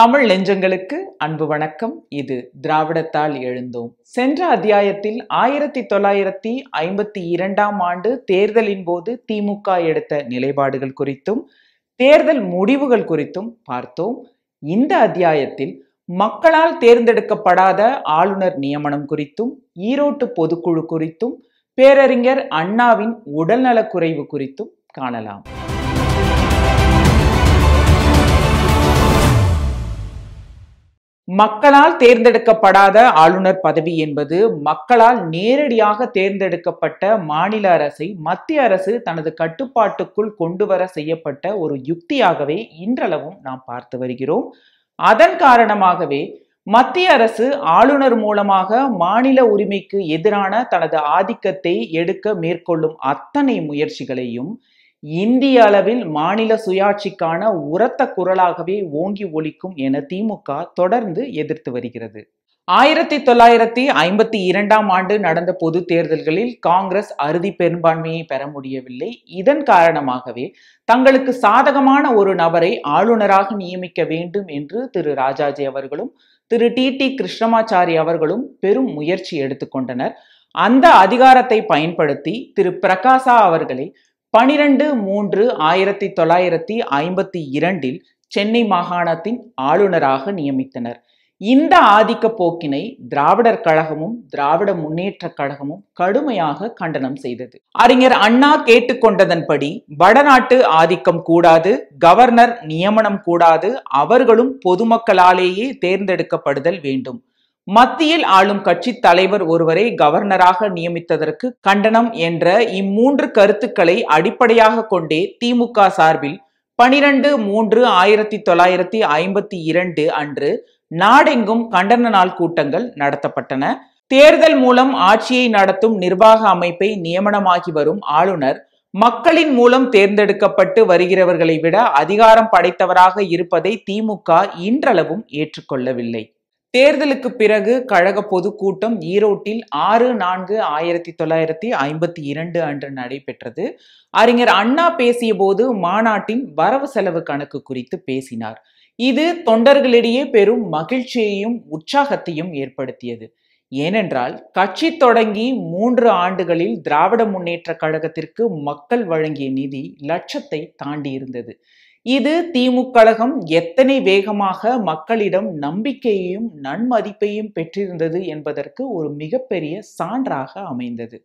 தமிழ் நெஞ்சங்களுக்கு அன்பு வணக்கம் இது திராவிடத்தால் எழுந்தோம் சென்ற அத்தியாயத்தில் ஆயிரத்தி தொள்ளாயிரத்தி ஐம்பத்தி இரண்டாம் ஆண்டு தேர்தலின் போது திமுக எடுத்த நிலைப்பாடுகள் குறித்தும் தேர்தல் முடிவுகள் குறித்தும் பார்த்தோம் இந்த அத்தியாயத்தில் மக்களால் தேர்ந்தெடுக்கப்படாத ஆளுநர் நியமனம் குறித்தும் ஈரோட்டு பொதுக்குழு குறித்தும் பேரறிஞர் அண்ணாவின் உடல்நலக்குறைவு குறித்தும் காணலாம் மக்களால் தேர்ந்தெடுக்கப்படாத ஆளுநர் பதவி என்பது மக்களால் நேரடியாக தேர்ந்தெடுக்கப்பட்ட மாநில அரசை மத்திய அரசு தனது கட்டுப்பாட்டுக்குள் கொண்டு வர செய்யப்பட்ட ஒரு யுக்தியாகவே இன்றளவும் நாம் பார்த்து வருகிறோம் அதன் காரணமாகவே மத்திய அரசு ஆளுநர் மூலமாக மாநில உரிமைக்கு எதிரான தனது ஆதிக்கத்தை எடுக்க மேற்கொள்ளும் அத்தனை முயற்சிகளையும் இந்திய அளவில் மாநில சுயாட்சிக்கான உரத்த குரலாகவே ஓங்கி ஒழிக்கும் என திமுக தொடர்ந்து எதிர்த்து வருகிறது ஆயிரத்தி தொள்ளாயிரத்தி ஐம்பத்தி இரண்டாம் ஆண்டு நடந்த பொது தேர்தல்களில் காங்கிரஸ் அறுதி பெரும்பான்மையை பெற முடியவில்லை இதன் காரணமாகவே தங்களுக்கு சாதகமான ஒரு நபரை ஆளுநராக நியமிக்க வேண்டும் என்று திரு ராஜாஜி அவர்களும் திரு டி டி கிருஷ்ணமாச்சாரி அவர்களும் பெரும் முயற்சி எடுத்துக்கொண்டனர் அந்த அதிகாரத்தை பயன்படுத்தி திரு பிரகாசா அவர்களை பனிரெண்டு மூன்று ஆயிரத்தி தொள்ளாயிரத்தி ஐம்பத்தி இரண்டில் சென்னை மாகாணத்தின் ஆளுநராக நியமித்தனர் இந்த ஆதிக்க போக்கினை திராவிடர் கழகமும் திராவிட முன்னேற்ற கழகமும் கடுமையாக கண்டனம் செய்தது அறிஞர் அண்ணா கேட்டுக்கொண்டதன்படி வடநாட்டு ஆதிக்கம் கூடாது கவர்னர் நியமனம் கூடாது அவர்களும் பொதுமக்களாலேயே தேர்ந்தெடுக்கப்படுதல் வேண்டும் மத்தியில் ஆளும் கட்சி தலைவர் ஒருவரை கவர்னராக நியமித்ததற்கு கண்டனம் என்ற இம்மூன்று கருத்துக்களை அடிப்படையாக கொண்டே திமுக சார்பில் பனிரெண்டு மூன்று ஆயிரத்தி தொள்ளாயிரத்தி ஐம்பத்தி இரண்டு அன்று நாடெங்கும் கண்டன நாள் கூட்டங்கள் நடத்தப்பட்டன தேர்தல் மூலம் ஆட்சியை நடத்தும் நிர்வாக அமைப்பை நியமனமாகி வரும் ஆளுநர் மக்களின் மூலம் தேர்ந்தெடுக்கப்பட்டு வருகிறவர்களை விட அதிகாரம் படைத்தவராக இருப்பதை திமுக இன்றளவும் ஏற்றுக்கொள்ளவில்லை தேர்தலுக்கு பிறகு கழக பொதுக்கூட்டம் ஈரோட்டில் ஆறு நான்கு ஆயிரத்தி தொள்ளாயிரத்தி ஐம்பத்தி இரண்டு அன்று நடைபெற்றது அறிஞர் அண்ணா பேசிய போது மாநாட்டின் வரவு செலவு கணக்கு குறித்து பேசினார் இது தொண்டர்களிடையே பெரும் மகிழ்ச்சியையும் உற்சாகத்தையும் ஏற்படுத்தியது ஏனென்றால் கட்சி தொடங்கி மூன்று ஆண்டுகளில் திராவிட முன்னேற்ற கழகத்திற்கு மக்கள் வழங்கிய நிதி லட்சத்தை தாண்டியிருந்தது இது திமுக கழகம் எத்தனை வேகமாக மக்களிடம் நம்பிக்கையையும் நன்மதிப்பையும் பெற்றிருந்தது என்பதற்கு ஒரு மிகப்பெரிய சான்றாக அமைந்தது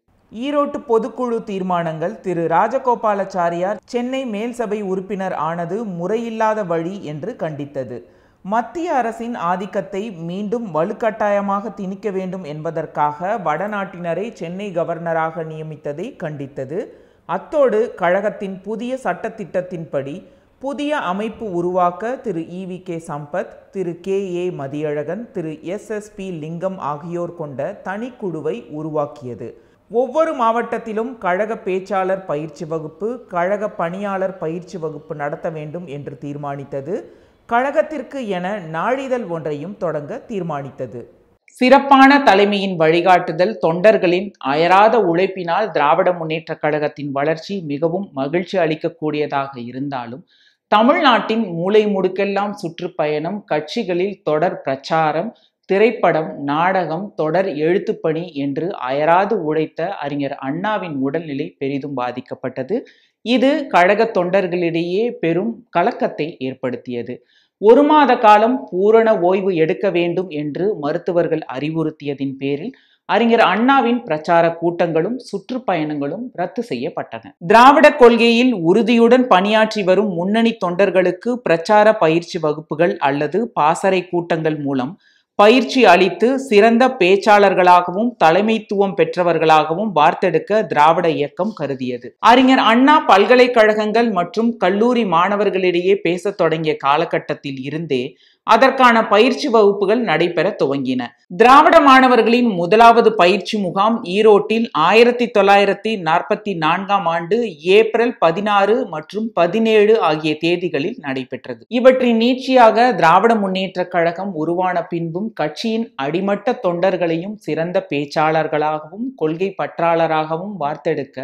ஈரோட்டு பொதுக்குழு தீர்மானங்கள் திரு ராஜகோபாலாச்சாரியார் சென்னை மேல்சபை உறுப்பினர் ஆனது முறையில்லாத வழி என்று கண்டித்தது மத்திய அரசின் ஆதிக்கத்தை மீண்டும் வலுக்கட்டாயமாக திணிக்க வேண்டும் என்பதற்காக வடநாட்டினரை சென்னை கவர்னராக நியமித்ததை கண்டித்தது அத்தோடு கழகத்தின் புதிய சட்டத்திட்டத்தின்படி புதிய அமைப்பு உருவாக்க Thiru V K Sampath Thiru K A Mathiyazhagan Thiru S S P Lingam ஆகியோர் கொண்ட தனிக்குழுவை உருவாக்கியது ஒவ்வொரு மாவட்டத்திலும் கழக பேச்சாளர் பயிற்சி வகுப்பு கழக பணியாளர் பயிற்சி வகுப்பு நடத்த வேண்டும் என்று தீர்மானித்தது கழகத்திற்கு என நாளிதழ் ஒன்றையும் தொடங்க தீர்மானித்தது சிறப்பான தலைமையின் வழிகாட்டுதல் தொண்டர்களின் அயராத உழைப்பினால் திராவிட முன்னேற்ற கழகத்தின் வளர்ச்சி மிகவும் மகிழ்ச்சி அளிக்கக்கூடியதாக இருந்தாலும் தமிழ்நாட்டின் மூளை முடுக்கெல்லாம் சுற்றுப்பயணம் கட்சிகளில் தொடர் பிரச்சாரம் திரைப்படம் நாடகம் தொடர் எழுத்துப்பணி என்று அயராது உழைத்த அறிஞர் அண்ணாவின் உடல்நிலை பெரிதும் பாதிக்கப்பட்டது இது கழக தொண்டர்களிடையே பெரும் கலக்கத்தை ஏற்படுத்தியது ஒரு மாத காலம் பூரண ஓய்வு எடுக்க வேண்டும் என்று மருத்துவர்கள் அறிவுறுத்தியதின் பேரில் அறிஞர் அண்ணாவின் பிரச்சார கூட்டங்களும் சுற்றுப்பயணங்களும் ரத்து செய்யப்பட்டன திராவிட கொள்கையில் உறுதியுடன் பணியாற்றி வரும் முன்னணி தொண்டர்களுக்கு பிரச்சார பயிற்சி வகுப்புகள் அல்லது பாசறை கூட்டங்கள் மூலம் பயிற்சி அளித்து சிறந்த பேச்சாளர்களாகவும் தலைமைத்துவம் பெற்றவர்களாகவும் வார்த்தெடுக்க திராவிட இயக்கம் கருதியது அறிஞர் அண்ணா பல்கலைக்கழகங்கள் மற்றும் கல்லூரி மாணவர்களிடையே பேசத் தொடங்கிய காலகட்டத்தில் இருந்தே அதற்கான பயிற்சி வகுப்புகள் நடைபெற துவங்கின திராவிட மாணவர்களின் முதலாவது பயிற்சி முகாம் ஈரோட்டில் ஆயிரத்தி தொள்ளாயிரத்தி நாற்பத்தி நான்காம் ஆண்டு ஏப்ரல் பதினாறு மற்றும் பதினேழு ஆகிய தேதிகளில் நடைபெற்றது இவற்றின் நீட்சியாக திராவிட முன்னேற்ற கழகம் உருவான பின்பும் கட்சியின் அடிமட்ட தொண்டர்களையும் சிறந்த பேச்சாளர்களாகவும் கொள்கை பற்றாளராகவும் வார்த்தெடுக்க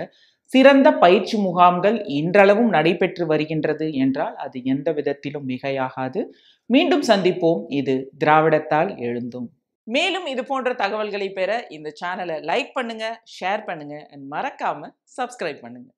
சிறந்த பயிற்சி முகாம்கள் இன்றளவும் நடைபெற்று வருகின்றது என்றால் அது எந்த விதத்திலும் மிகையாகாது மீண்டும் சந்திப்போம் இது திராவிடத்தால் எழுந்தும் மேலும் இது போன்ற தகவல்களை பெற இந்த சேனலை லைக் பண்ணுங்க ஷேர் பண்ணுங்க அண்ட் மறக்காம சப்ஸ்கிரைப் பண்ணுங்க